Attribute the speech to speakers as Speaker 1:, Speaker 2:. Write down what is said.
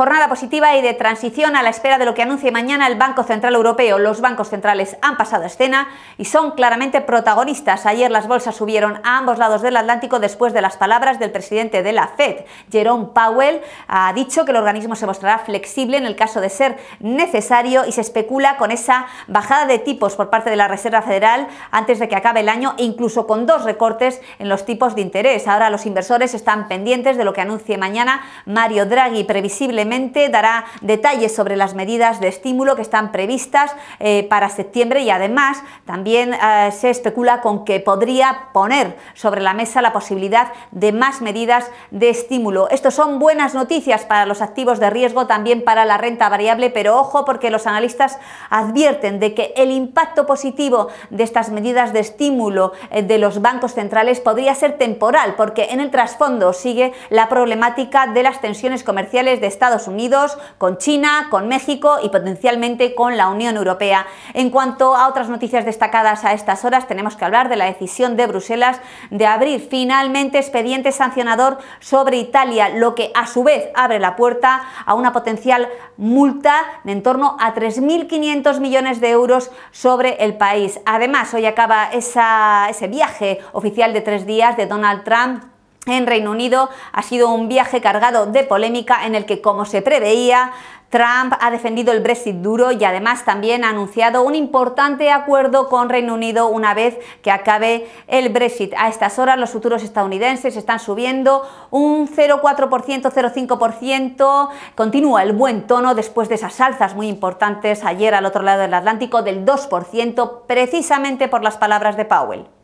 Speaker 1: Jornada positiva y de transición a la espera de lo que anuncie mañana el Banco Central Europeo. Los bancos centrales han pasado escena y son claramente protagonistas. Ayer las bolsas subieron a ambos lados del Atlántico después de las palabras del presidente de la Fed, Jerome Powell, ha dicho que el organismo se mostrará flexible en el caso de ser necesario y se especula con esa bajada de tipos por parte de la Reserva Federal antes de que acabe el año e incluso con dos recortes en los tipos de interés. Ahora los inversores están pendientes de lo que anuncie mañana Mario Draghi, previsiblemente dará detalles sobre las medidas de estímulo que están previstas eh, para septiembre y además también eh, se especula con que podría poner sobre la mesa la posibilidad de más medidas de estímulo. Estos son buenas noticias para los activos de riesgo, también para la renta variable, pero ojo porque los analistas advierten de que el impacto positivo de estas medidas de estímulo eh, de los bancos centrales podría ser temporal porque en el trasfondo sigue la problemática de las tensiones comerciales de Estados Unidos, con China, con México y potencialmente con la Unión Europea. En cuanto a otras noticias destacadas a estas horas, tenemos que hablar de la decisión de Bruselas de abrir finalmente expediente sancionador sobre Italia, lo que a su vez abre la puerta a una potencial multa de en torno a 3.500 millones de euros sobre el país. Además, hoy acaba ese viaje oficial de tres días de Donald Trump en Reino Unido ha sido un viaje cargado de polémica en el que, como se preveía, Trump ha defendido el Brexit duro y además también ha anunciado un importante acuerdo con Reino Unido una vez que acabe el Brexit. A estas horas los futuros estadounidenses están subiendo un 0,4%, 0,5%. Continúa el buen tono después de esas alzas muy importantes ayer al otro lado del Atlántico del 2%, precisamente por las palabras de Powell.